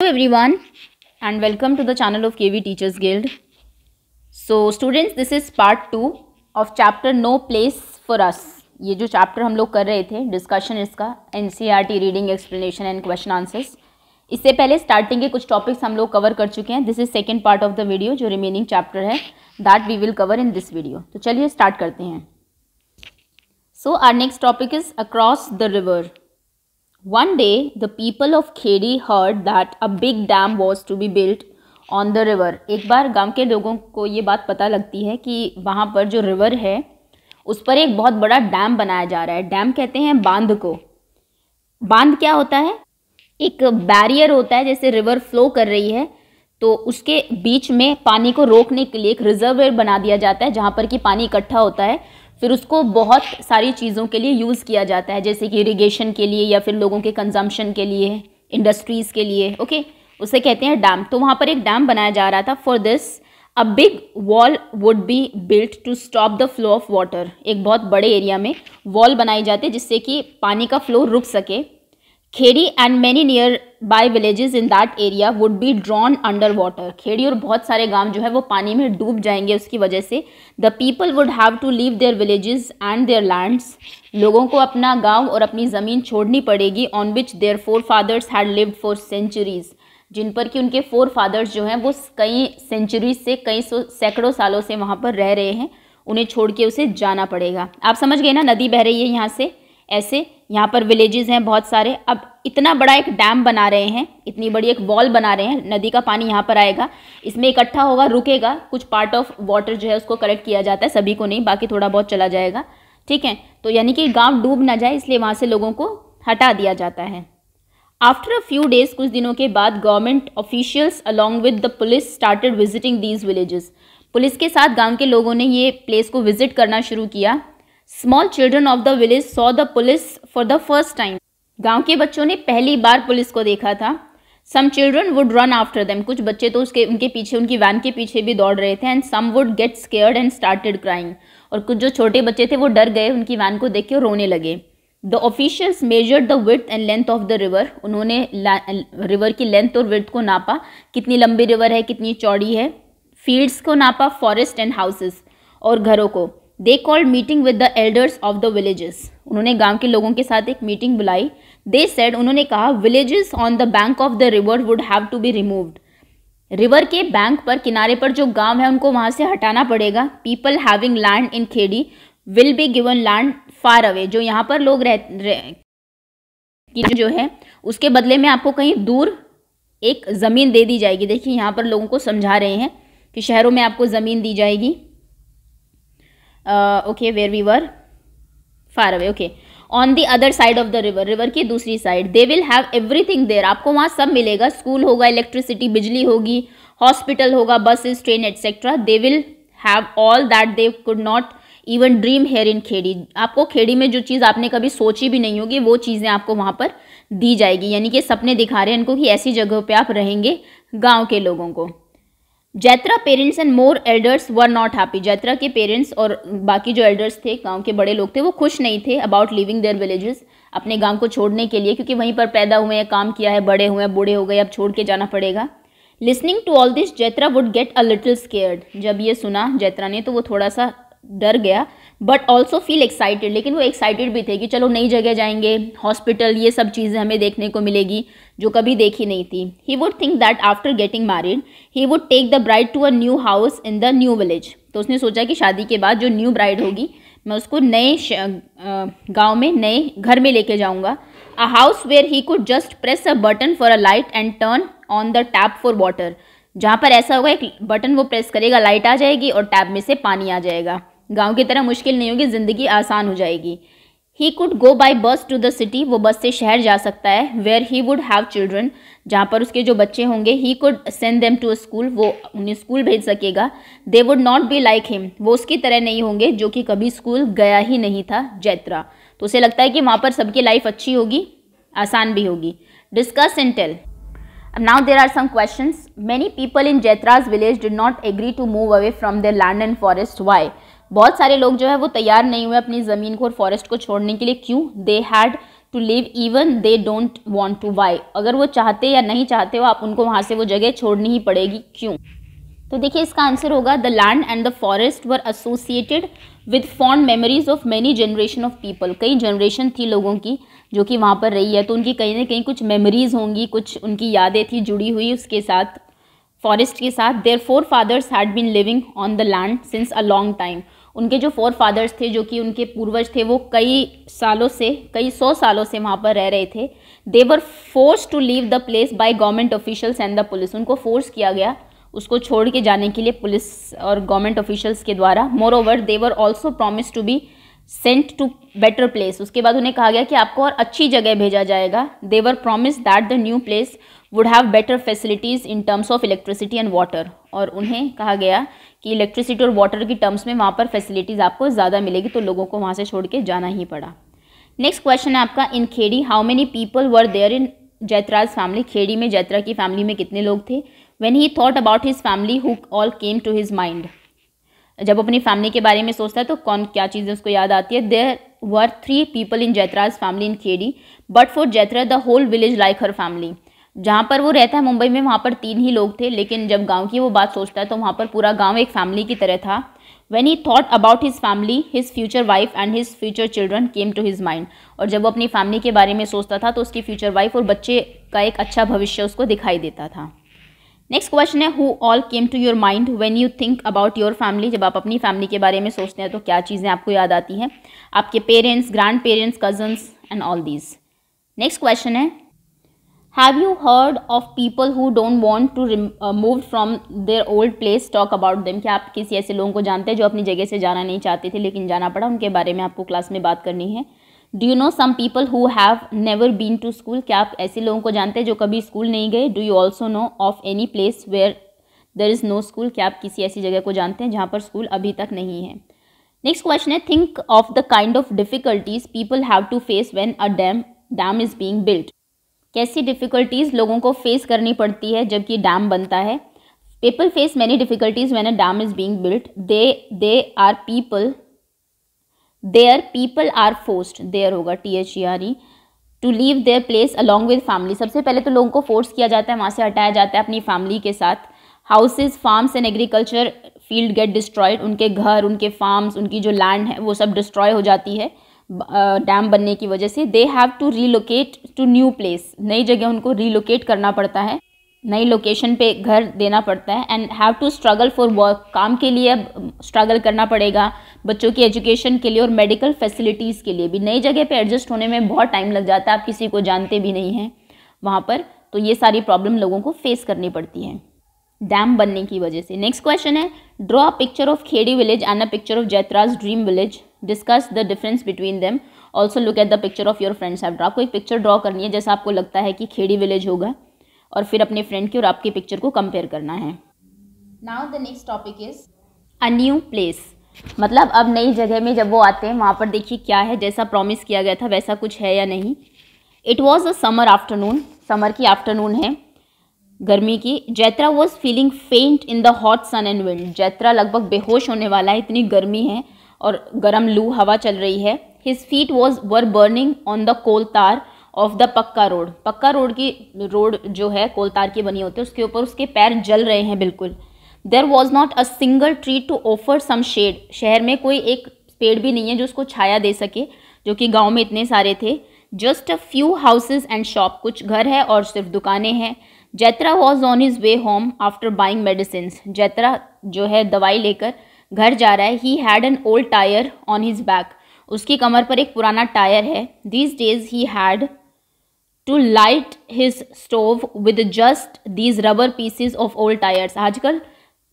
Hello everyone and welcome to the channel of KV Teachers Guild. So students this is part 2 of chapter No Place for Us. ये जो chapter हम लोग कर रहे थे discussion इसका NCERT reading explanation and question answers. इससे पहले starting के कुछ topics हम लोग cover कर चुके हैं. This is second part of the video जो remaining chapter है that we will cover in this video. तो चलिए start करते हैं. So our next topic is across the river. One day, the people of Khedi heard that a big dam was to be built on the river. एक बार गांव के लोगों को ये बात पता लगती है कि वहाँ पर जो रिवर है उस पर एक बहुत बड़ा डैम बनाया जा रहा है डैम कहते हैं बांध को बांध क्या होता है एक बैरियर होता है जैसे रिवर फ्लो कर रही है तो उसके बीच में पानी को रोकने के लिए एक रिजर्वेयर बना दिया जाता है जहाँ पर कि पानी इकट्ठा होता है फिर उसको बहुत सारी चीज़ों के लिए यूज़ किया जाता है जैसे कि इरिगेशन के लिए या फिर लोगों के कंजम्पशन के लिए इंडस्ट्रीज़ के लिए ओके उसे कहते हैं डैम तो वहाँ पर एक डैम बनाया जा रहा था for this a big wall would be built to stop the flow of water एक बहुत बड़े एरिया में वॉल बनाई जाती है जिससे कि पानी का फ्लो रुक सके Khedi and many nearby villages in that area would be drawn under water Khedi और बहुत सारे गांव जो है वो पानी में डूब जाएंगे उसकी वजह से the people would have to leave their villages and their lands लोगों को अपना गांव और अपनी ज़मीन छोड़नी पड़ेगी on which their forefathers had lived for centuries जिन पर कि उनके फोर फादर्स जो हैं वो कई सेंचुरीज से कई सौ सैकड़ों सालों से वहाँ पर रह रहे हैं उन्हें छोड़ के उसे जाना पड़ेगा आप समझ गए ना नदी बह रही है यहाँ से ऐसे यहाँ पर विलेजेस हैं बहुत सारे अब इतना बड़ा एक डैम बना रहे हैं इतनी बड़ी एक वॉल बना रहे हैं नदी का पानी यहाँ पर आएगा इसमें इकट्ठा होगा रुकेगा कुछ पार्ट ऑफ वाटर जो है उसको कलेक्ट किया जाता है सभी को नहीं बाकी थोड़ा बहुत चला जाएगा ठीक है तो यानी कि गांव डूब ना जाए इसलिए वहाँ से लोगों को हटा दिया जाता है आफ्टर अ फ्यू डेज कुछ दिनों के बाद government officials along with the police started visiting these villages police के साथ गांव के लोगों ने ये प्लेस को विजिट करना शुरू किया small children of the village saw the police for the first time गांव के बच्चों ने पहली बार पुलिस को देखा था some children would run after them कुछ बच्चे तो उसके उनके पीछे उनकी वैन के पीछे भी दौड़ रहे थे and some would get scared and started crying और कुछ जो छोटे बच्चे थे वो डर गए उनकी वैन को देख के रोने लगे the officials measure the width and length of the river उन्होंने रिवर की लेंथ और विथ को नापा कितनी लंबी रिवर है कितनी चौड़ी है फील्ड्स को नापा फॉरेस्ट एंड हाउसेस और घरों को they called meeting with the elders of the villages उन्होंने गांव के लोगों के साथ एक मीटिंग बुलाई दे सेड उन्होंने कहा villages on the bank of the river would have to be removed river के बैंक पर किनारे पर जो गांव है उनको वहां से हटाना पड़ेगा people having land in Khedi will be given land far away जो यहाँ पर लोग रह, रह जो है उसके बदले में आपको कहीं दूर एक ज़मीन दे दी जाएगी देखिए यहाँ पर लोगों को समझा रहे हैं कि शहरों में आपको ज़मीन दी जाएगी okay where we were far away okay on the other side of the river river की दूसरी side they will have everything there आपको वहाँ सब मिलेगा स्कूल होगा इलेक्ट्रिसिटी बिजली होगी हॉस्पिटल होगा buses train etcetera they will have all that they could not even dream here in Khedi आपको खेड़ी में जो चीज़ आपने कभी सोची भी नहीं होगी वो चीज़ें आपको वहाँ पर दी जाएगी यानी कि सपने दिखा रहे हैं इनको कि ऐसी जगह पर आप रहेंगे गाँव के लोगों को Jaitra parents and more elders were not happy Jaitra के पेरेंट्स और बाकी जो एल्डर्स थे गांव के बड़े लोग थे वो खुश नहीं थे अबाउट लिविंग देयर विलेजेस अपने गांव को छोड़ने के लिए क्योंकि वहीं पर पैदा हुए हैं काम किया है बड़े हुए हैं बूढ़े हो गए अब छोड़ के जाना पड़ेगा listening to all this Jaitra would get a little scared जब ये सुना जैत्रा ने तो वो थोड़ा सा डर गया बट ऑल्सो फील एक्साइटेड लेकिन वो एक्साइटेड भी थे कि चलो नई जगह जाएंगे हॉस्पिटल ये सब चीज़ें हमें देखने को मिलेगी जो कभी देखी नहीं थी he would think that after getting married he would take the bride to a new house in the new village तो उसने सोचा कि शादी के बाद जो न्यू ब्राइड होगी मैं उसको नए गांव में नए घर में लेके जाऊंगा a house where he could just press a button for a light and turn on the tap for water जहाँ पर ऐसा होगा एक बटन वो प्रेस करेगा लाइट आ जाएगी और टैब में से पानी आ जाएगा गांव की तरह मुश्किल नहीं होगी ज़िंदगी आसान हो जाएगी he could go by bus to the city वो बस से शहर जा सकता है where he would have children जहाँ पर उसके जो बच्चे होंगे he could send them to school वो उन्हें स्कूल भेज सकेगा they would not be like him वो उसकी तरह नहीं होंगे जो कि कभी स्कूल गया ही नहीं था जैत्रा तो उसे लगता है कि वहाँ पर सबकी लाइफ अच्छी होगी आसान भी होगी discuss and tell now there are some question many people in Jaitra's village did not agree to move away from their land and forest why बहुत सारे लोग जो है वो तैयार नहीं हुए अपनी ज़मीन को और फॉरेस्ट को छोड़ने के लिए क्यों they had to leave even they don't want to why अगर वो चाहते या नहीं चाहते हो आप उनको वहाँ से वो जगह छोड़नी ही पड़ेगी क्यों तो देखिए इसका आंसर होगा the land and the forest were associated with fond memories of many generation of people कई जनरेशन थी लोगों की जो कि वहाँ पर रही है तो उनकी कहीं ना कहीं कुछ मेमोरीज होंगी कुछ उनकी यादें थी जुड़ी हुई उसके साथ फॉरेस्ट के साथ their forefathers had been living on the land since a long time उनके जो फोर फादर्स थे जो कि उनके पूर्वज थे वो कई सालों से कई सौ सालों से वहाँ पर रह रहे थे they were force to leave the place by government officials and the police उनको फोर्स किया गया उसको छोड़ के जाने के लिए पुलिस और गवर्नमेंट ऑफिशियल्स के द्वारा moreover they were also promise to be sent to better place उसके बाद उन्हें कहा गया कि आपको और अच्छी जगह भेजा जाएगा they were promise that the new place would have better facilities in terms of electricity and water और उन्हें कहा गया कि इलेक्ट्रिसिटी और वाटर की टर्म्स में वहाँ पर फैसिलिटीज़ आपको ज़्यादा मिलेगी तो लोगों को वहाँ से छोड़ के जाना ही पड़ा नेक्स्ट क्वेश्चन है आपका in Khedi how many people were there in Jaitra's family Khedi में जैतरा की फैमिली में कितने लोग थे when he thought about his family who all came to his mind जब अपनी फैमिली के बारे में सोचता है तो कौन क्या चीज़ें उसको याद आती है there were three people in Jaitra's family in Khedi but for Jaitra the whole village like her family जहाँ पर वो रहता है मुंबई में वहाँ पर तीन ही लोग थे लेकिन जब गांव की वो बात सोचता है तो वहाँ पर पूरा गांव एक फैमिली की तरह था when he thought about his family his future wife and his future children came to his mind और जब वो अपनी फैमिली के बारे में सोचता था तो उसकी फ्यूचर वाइफ और बच्चे का एक अच्छा भविष्य उसको दिखाई देता था नेक्स्ट क्वेश्चन है who all came to your mind when you think about your family जब आप अपनी फैमिली के बारे में सोचते हैं तो क्या चीज़ें आपको याद आती हैं आपके parents grandparents cousins and all these next question है Have you heard of people who don't want to move uh, move from their old place? Talk about them. क्या आप किसी ऐसे लोगों को जानते हैं जो अपनी जगह से जाना नहीं चाहते थे लेकिन जाना पड़ा उनके बारे में आपको क्लास में बात करनी है do you know some people who have never been to school क्या आप ऐसे लोगों को जानते हैं जो कभी स्कूल नहीं गए do you also know of any place where there is no school क्या आप किसी ऐसी जगह को जानते हैं जहाँ पर स्कूल अभी तक नहीं है नेक्स्ट क्वेश्चन है think of the kind of difficulties people have to face when a dam dam is being built कैसी डिफ़िकल्टीज़ लोगों को फेस करनी पड़ती है जबकि डैम बनता है people face many difficulties man a dam is being built they they are people there people are forced there होगा T H E R E to leave their place along with family सबसे पहले तो लोगों को force किया जाता है वहाँ से हटाया जाता है अपनी फैमिली के साथ houses farms and agriculture field get destroyed उनके घर उनके फार्म्स उनकी जो लैंड है वो सब डिस्ट्रॉय हो जाती है डैम बनने की वजह से they have to relocate to new place नई जगह उनको रीलोकेट करना पड़ता है नई लोकेशन पे घर देना पड़ता है and have to struggle for work काम के लिए अब स्ट्रगल करना पड़ेगा बच्चों की एजुकेशन के लिए और मेडिकल फैसिलिटीज़ के लिए भी नई जगह पे एडजस्ट होने में बहुत टाइम लग जाता है आप किसी को जानते भी नहीं हैं वहाँ पर तो ये सारी प्रॉब्लम लोगों को फेस करनी पड़ती है डैम बनने की वजह से नेक्स्ट क्वेश्चन है draw a picture of Khedi village and a picture of Jaitra's dream village discuss the difference between them also look at the picture of your friends have आपको एक पिक्चर ड्रॉ करनी है जैसा आपको लगता है कि खेड़ी विलेज होगा और फिर अपने फ्रेंड की और आपके पिक्चर को कंपेयर करना है now the next topic is a new place मतलब अब नई जगह में जब वो आते हैं वहाँ पर देखिए क्या है जैसा प्रॉमिस किया गया था वैसा कुछ है या नहीं it was a summer afternoon summer की आफ्टरनून है गर्मी की Jaitra was feeling faint in the hot sun and wind Jaitra लगभग बेहोश होने वाला है इतनी गर्मी है और गर्म लू हवा चल रही है his feet was were burning on the coal tar of the pakka road pakka road की रोड जो है कोल तार की बनी होती है उसके ऊपर उसके पैर जल रहे हैं बिल्कुल there was not a single tree to offer some shade शहर में कोई एक पेड़ भी नहीं है जो उसको छाया दे सके जो कि गाँव में इतने सारे थे just a few houses and shop कुछ घर है और सिर्फ दुकानें हैं Jaitra was on his way home after buying medicine Jaitra जो है दवाई लेकर घर जा रहा है he had an old tyre on his back उसकी कमर पर एक पुराना टायर है these days he had to light his stove with just these rubber pieces of old tyres आजकल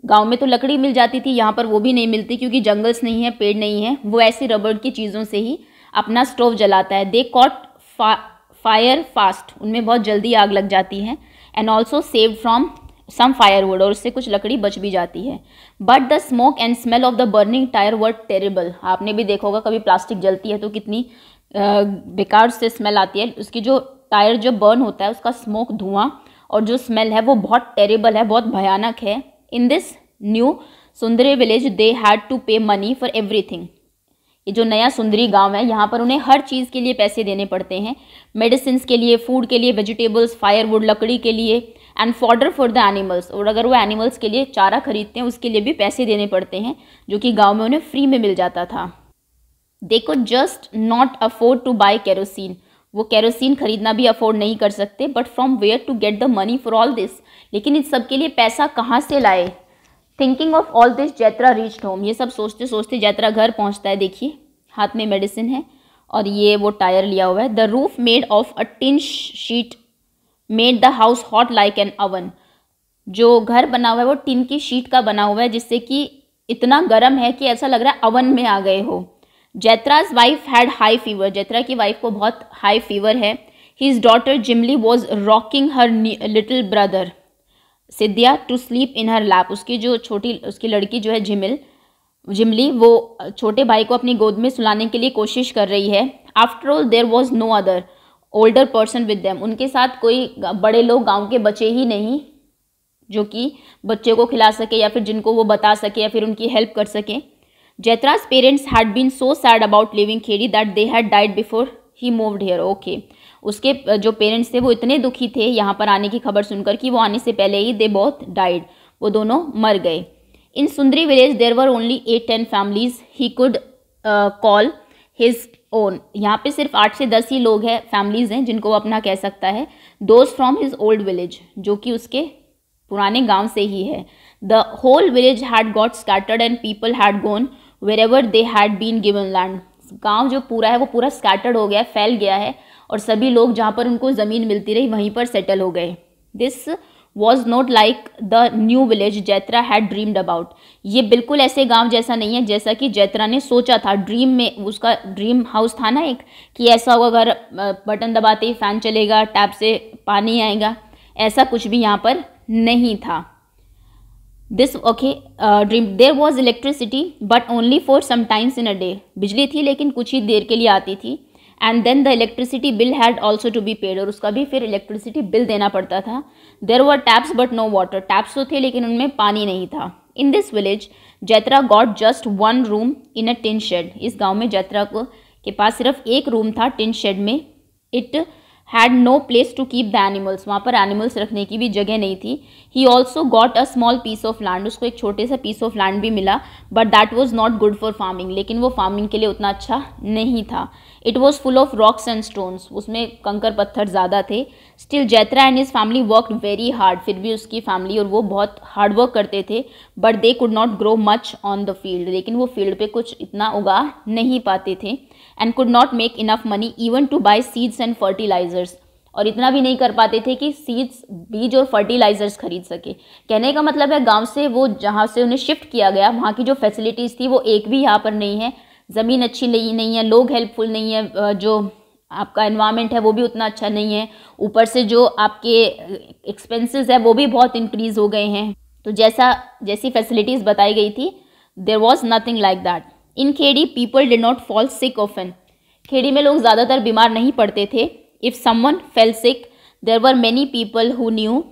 गांव में तो लकड़ी मिल जाती थी यहाँ पर वो भी नहीं मिलती क्योंकि जंगल्स नहीं है पेड़ नहीं है वो ऐसे रबड़ की चीज़ों से ही अपना स्टोव जलाता है they caught fa fire fast उनमें बहुत जल्दी आग लग जाती है and also save from some firewood और उससे कुछ लकड़ी बच भी जाती है but the smoke and smell of the burning tyre were terrible आपने भी देखा होगा कभी प्लास्टिक जलती है तो कितनी बेकार से स्मेल आती है उसकी जो टायर जो बर्न होता है उसका स्मोक धुआं और जो स्मेल है वो बहुत टेरेबल है बहुत भयानक है in this new Sundari village they had to pay money for everything ये जो नया सुंदरी गांव है यहाँ पर उन्हें हर चीज़ के लिए पैसे देने पड़ते हैं मेडिसिन के लिए फूड के लिए वेजिटेबल्स फायरवुड लकड़ी के लिए and fodder for the animals और अगर वो एनिमल्स के लिए चारा खरीदते हैं उसके लिए भी पैसे देने पड़ते हैं जो कि गाँव में उन्हें फ्री में मिल जाता था they could just not afford to buy kerosene वो कैरोसिन खरीदना भी अफोर्ड नहीं कर सकते but from where to get the money for all this लेकिन इन सब के लिए पैसा कहाँ से लाए thinking of all this Jaitra reached home ये सब सोचते सोचते जैत्रा घर पहुंचता है देखिए हाथ में मेडिसिन है और ये वो टायर लिया हुआ है the roof made of a tin sheet made the house hot like an oven जो घर बना हुआ है वो टिन की शीट का बना हुआ है जिससे कि इतना गर्म है कि ऐसा लग रहा है अवन में आ गए हो Jaitra's wife had high fever Jaitra की वाइफ को बहुत हाई फीवर है his daughter Jimli was rocking her little brother Siddhiya to sleep in her lap उसकी जो छोटी उसकी लड़की जो है झिमिल जिमली वो छोटे भाई को अपनी गोद में सुलाने के लिए कोशिश कर रही है after all there was no other older person with them उनके साथ कोई बड़े लोग गांव के बच्चे ही नहीं जो कि बच्चे को खिला सके या फिर जिनको वो बता सके या फिर उनकी हेल्प कर सकें Jaitra's parents had been so sad about leaving Khedi that they had died before he moved here okay उसके जो पेरेंट्स थे वो इतने दुखी थे यहाँ पर आने की खबर सुनकर कि वो आने से पहले ही दे बोथ डाइड वो दोनों मर गए in Sundari village there were only eight ten families he could call his own यहाँ पे सिर्फ आठ से दस ही लोग हैं फैमिलीज हैं जिनको वो अपना कह सकता है those from his old village जो कि उसके पुराने गांव से ही है the whole village had got scattered and people had gone wherever they had been given land गांव जो पूरा है वो पूरा स्कैटर्ड हो गया है फैल गया है और सभी लोग जहाँ पर उनको ज़मीन मिलती रही वहीं पर सेटल हो गए this was not like the new village Jaitra had dreamed about ये बिल्कुल ऐसे गांव जैसा नहीं है जैसा कि जैत्रा ने सोचा था ड्रीम में उसका ड्रीम हाउस था ना एक कि ऐसा होगा घर बटन दबाते ही फ़ैन चलेगा टैप से पानी आएगा ऐसा कुछ भी यहाँ पर नहीं था this okay dream there was electricity but only for sometimes in a day बिजली थी लेकिन कुछ ही देर के लिए आती थी and then the electricity bill had also to be paid और उसका भी फिर इलेक्ट्रिसिटी बिल देना पड़ता था there were taps but no water taps तो थे लेकिन उनमें पानी नहीं था in this village Jaitra got just one room in a tin shed इस गांव में जैतरा को के पास सिर्फ एक रूम था टिन शेड में it had no place to keep the animals वहाँ पर एनिमल्स रखने की भी जगह नहीं थी he also got a small piece of land उसको एक छोटे सा पीस ऑफ लैंड भी मिला but that was not good for farming लेकिन वो फार्मिंग के लिए उतना अच्छा नहीं था it was full of rocks and stones उसमें कंकर पत्थर ज़्यादा थे still जैत्रा and his family work very hard फिर भी उसकी फैमिली और वो बहुत हार्ड वर्क करते थे but they could not grow much on the field लेकिन वो फील्ड पे कुछ इतना उगा नहीं पाते थे and could not make enough money even to buy seeds and fertilisers और इतना भी नहीं कर पाते थे कि सीड्स बीज और फर्टिलाइजर्स खरीद सके कहने का मतलब है गांव से वो जहाँ से उन्हें शिफ्ट किया गया वहाँ की जो फैसिलिटीज़ थी वो एक भी यहाँ पर नहीं है ज़मीन अच्छी नहीं नहीं है लोग हेल्पफुल नहीं है जो आपका इन्वायरमेंट है वो भी उतना अच्छा नहीं है ऊपर से जो आपके एक्सपेंसेस है वो भी बहुत इंक्रीज़ हो गए हैं तो जैसा जैसी फैसिलिटीज़ बताई गई थी there was nothing like that in Khedi people did not fall sick often Khedi में लोग ज़्यादातर बीमार नहीं पड़ते थे if someone fell sick there were many people who knew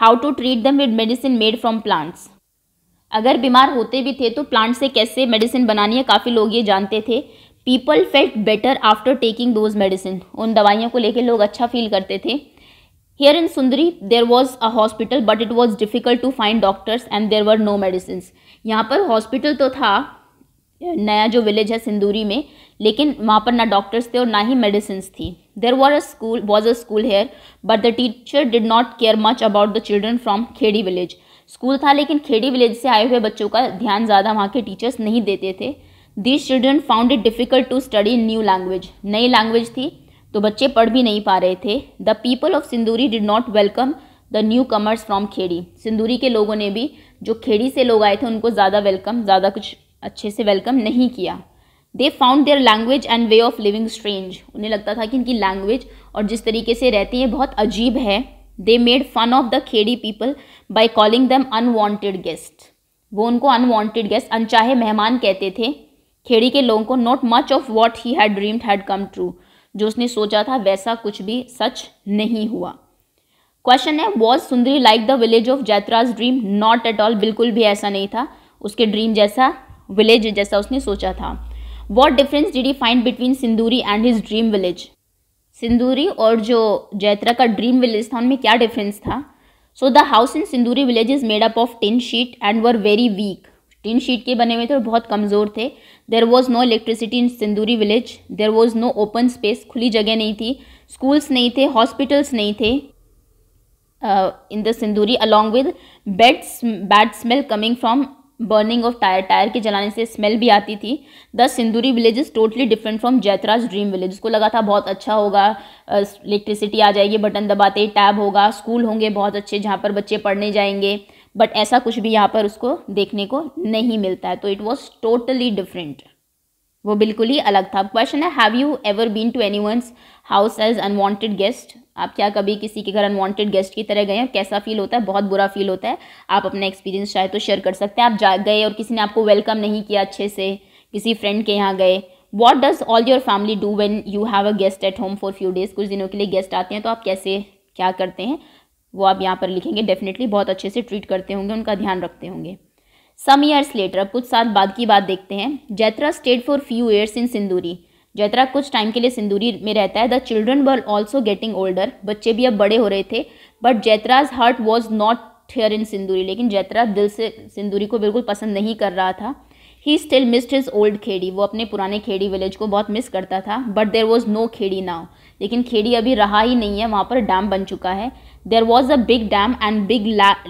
how to treat them with medicine made from plants अगर बीमार होते भी थे तो प्लांट से कैसे मेडिसिन बनानी है काफ़ी लोग ये जानते थे people felt better after taking those medicine उन दवाइयों को लेकर लोग अच्छा फील करते थे here in Sundari there was a hospital but it was difficult to find doctors and there were no medicine यहाँ पर हॉस्पिटल तो था नया जो विलेज है सिंदूरी में लेकिन वहाँ पर ना डॉक्टर्स थे और ना ही मेडिसिन थी there was a school was a school here but the teacher did not care much about the children from Khedi village school था लेकिन खेड़ी विलेज से आए हुए बच्चों का ध्यान ज़्यादा वहाँ के टीचर्स नहीं देते थे these children found it difficult to study new language नई लैंग्वेज थी तो बच्चे पढ़ भी नहीं पा रहे थे the people of Sinduri did not welcome the newcomers from Khedi Sinduri के लोगों ने भी जो खेड़ी से लोग आए थे उनको ज़्यादा वेलकम ज़्यादा कुछ अच्छे से वेलकम नहीं किया they found their language and way of living strange उन्हें लगता था कि इनकी लैंग्वेज और जिस तरीके से रहती है बहुत अजीब है they made fun of the Khedi people by calling them unwanted guest वो उनको अनवॉन्टेड गेस्ट अनचाहे मेहमान कहते थे खेड़ी के लोगों को not much of what he had dreamed had come true जो उसने सोचा था वैसा कुछ भी सच नहीं हुआ क्वेश्चन है was Sundari like the village of Jaitra's dream not at all बिल्कुल भी ऐसा नहीं था उसके ड्रीम जैसा विलेज जैसा उसने सोचा था what difference did he find between Sinduri and his dream village Sinduri और जो जैतरा का ड्रीम विलेज था उनमें क्या डिफरेंस था so the house in Sinduri village is made up of tin sheet and were very weak tin sheet के बने हुए थे और बहुत कमज़ोर थे there was no electricity in Sinduri village there was no open space खुली जगह नहीं थी स्कूल्स नहीं थे हॉस्पिटल्स नहीं थे in the Sinduri along with beds bad smell coming from burning of tyre tyre के जलाने से स्मेल भी आती थी the Sinduri village is totally different from Jaitra's dream village उसको लगा था बहुत अच्छा होगा इलेक्ट्रिसिटी uh, आ जाएगी बटन दबाते ही टैब होगा स्कूल होंगे बहुत अच्छे जहाँ पर बच्चे पढ़ने जाएंगे बट ऐसा कुछ भी यहाँ पर उसको देखने को नहीं मिलता है तो इट वॉज टोटली डिफरेंट वो बिल्कुल ही अलग था क्वेश्चन है have you ever been to any one's house as unwanted guest आप क्या कभी किसी के घर अनवांटेड गेस्ट की तरह गए हैं कैसा फील होता है बहुत बुरा फील होता है आप अपना एक्सपीरियंस चाहे तो शेयर कर सकते हैं आप जा गए और किसी ने आपको वेलकम नहीं किया अच्छे से किसी फ्रेंड के यहाँ गए what does all your family do when you have a guest at home for few days कुछ दिनों के लिए गेस्ट आते हैं तो आप कैसे क्या करते हैं वो आप यहाँ पर लिखेंगे डेफिनेटली बहुत अच्छे से ट्रीट करते होंगे उनका ध्यान रखते होंगे सम ईयर्स लेटर अब कुछ साल बाद की बात देखते हैं Jaitra stayed for few years in Sinduri Jaitra कुछ टाइम के लिए सिंदूरी में रहता है the children were also getting older बच्चे भी अब बड़े हो रहे थे but Jaitra's heart was not here in Sinduri लेकिन जैतरा दिल से सिंदूरी को बिल्कुल पसंद नहीं कर रहा था he still missed his old Khedi वो अपने पुराने खेड़ी विलेज को बहुत मिस करता था but there was no Khedi now लेकिन खेड़ी अभी रहा ही नहीं है वहाँ पर डैम बन चुका है there was a big dam and big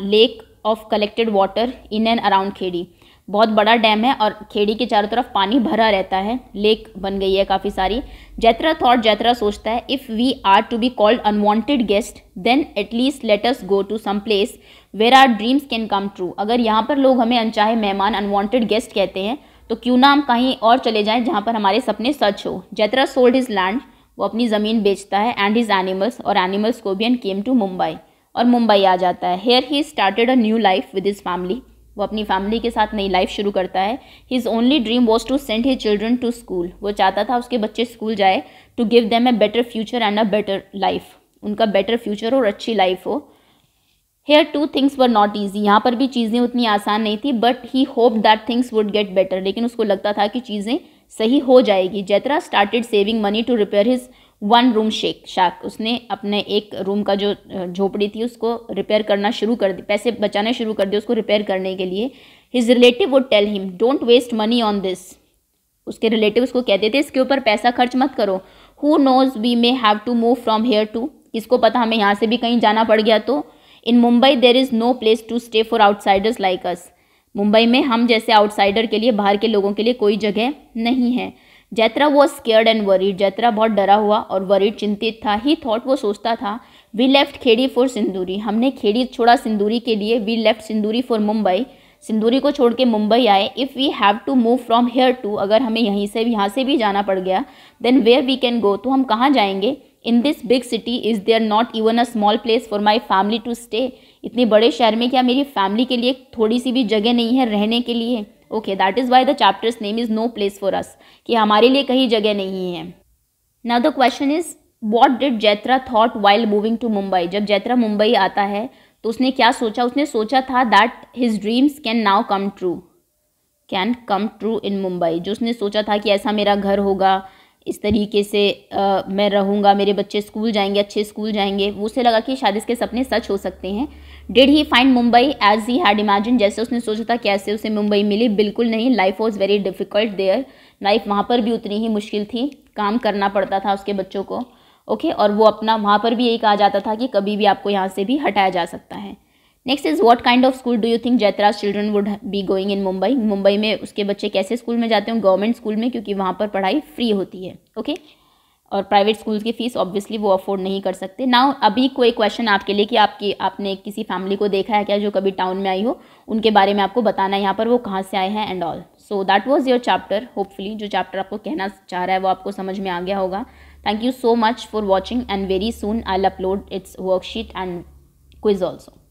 lake of collected water in and around Khedi बहुत बड़ा डैम है और खेड़ी के चारों तरफ पानी भरा रहता है लेक बन गई है काफ़ी सारी जैत्रा थॉट जैत्रा सोचता है if we are to be called unwanted guest then at least let us go to some place where our dreams can come true अगर यहाँ पर लोग हमें अनचाहे मेहमान अनवांटेड गेस्ट कहते हैं तो क्यों ना हम कहीं और चले जाएं जहाँ पर हमारे सपने सच हो जैत्रा सोल्ड हिज लैंड वो अपनी ज़मीन बेचता है एंड हिज एनिमल्स और एनिमल्स को भी एंड केम टू मुंबई और मुंबई आ जाता है here he started a new life with his family वो अपनी फैमिली के साथ नई लाइफ शुरू करता है his only dream was to send his children to school वो चाहता था उसके बच्चे स्कूल जाए to give them a better future and a better life उनका बेटर फ्यूचर और अच्छी लाइफ हो here too things were not easy यहाँ पर भी चीज़ें उतनी आसान नहीं थी but he hope that things would get better लेकिन उसको लगता था कि चीज़ें सही हो जाएगी जैतरा started saving money to repair his one room shack shack उसने अपने एक रूम का जो झोपड़ी थी उसको रिपेयर करना शुरू कर दी पैसे बचाना शुरू कर दिए उसको रिपेयर करने के लिए his relative would tell him don't waste money on this उसके रिलेटिव उसको कहते थे इसके ऊपर पैसा खर्च मत करो who knows we may have to move from here to किसको पता हमें यहाँ से भी कहीं जाना पड़ गया तो in Mumbai there is no place to stay for outsiders like us Mumbai में हम जैसे आउटसाइडर के लिए बाहर के लोगों के लिए कोई जगह नहीं है जैत्रा वो स्केयर्ड एंड वरीड जैतरा बहुत डरा हुआ और वरीड चिंतित था ही थॉट वो सोचता था वी लेफ्ट खेड़ी फॉर सिंदूरी हमने खेड़ी छोड़ा सिंदूरी के लिए we left Sinduri for Mumbai Sinduri को छोड़ के मुंबई आए if we have to move from here to अगर हमें यहीं से यहाँ से भी जाना पड़ गया then where we can go तो हम कहाँ जाएंगे in this big city is there not even a small place for my family to stay इतने बड़े शहर में क्या मेरी फैमिली के लिए थोड़ी सी भी जगह नहीं है रहने के लिए okay that is why the chapter's name is no place for us कि हमारे लिए कहीं जगह नहीं है ना the question is what did Jaitra thought while moving to Mumbai जब जैत्रा मुंबई आता है तो उसने क्या सोचा उसने सोचा था that his dreams can now come true can come true in Mumbai जो उसने सोचा था कि ऐसा मेरा घर होगा इस तरीके से आ, मैं रहूँगा मेरे बच्चे स्कूल जाएंगे अच्छे स्कूल जाएंगे वो उसे लगा कि शायद इसके सपने सच हो सकते हैं did he find Mumbai as he had imagine जैसे उसने सोचा था कैसे उसे मुंबई मिली बिल्कुल नहीं life was very difficult there life वहाँ पर भी उतनी ही मुश्किल थी काम करना पड़ता था उसके बच्चों को ओके okay? और वो अपना वहाँ पर भी यही कहा जाता था कि कभी भी आपको यहाँ से भी हटाया जा सकता है next is what kind of school do you think Jaitraj children would be going in Mumbai Mumbai में उसके बच्चे कैसे स्कूल में जाते हैं गवर्नमेंट स्कूल में क्योंकि वहाँ पर पढ़ाई फ्री होती है ओके okay? और प्राइवेट स्कूल की फ़ीस ऑब्वियसली वो अफोर्ड नहीं कर सकते ना अभी कोई क्वेश्चन आपके लिए कि आपकी आपने किसी फैमिली को देखा है क्या जो कभी टाउन में आई हो उनके बारे में आपको बताना है यहाँ पर वो कहाँ से आए हैं and also that was your chapter hopefully जो चैप्टर आपको कहना चाह रहा है वो आपको समझ में आ गया होगा thank you so much for watching and very soon I upload its worksheet and quiz also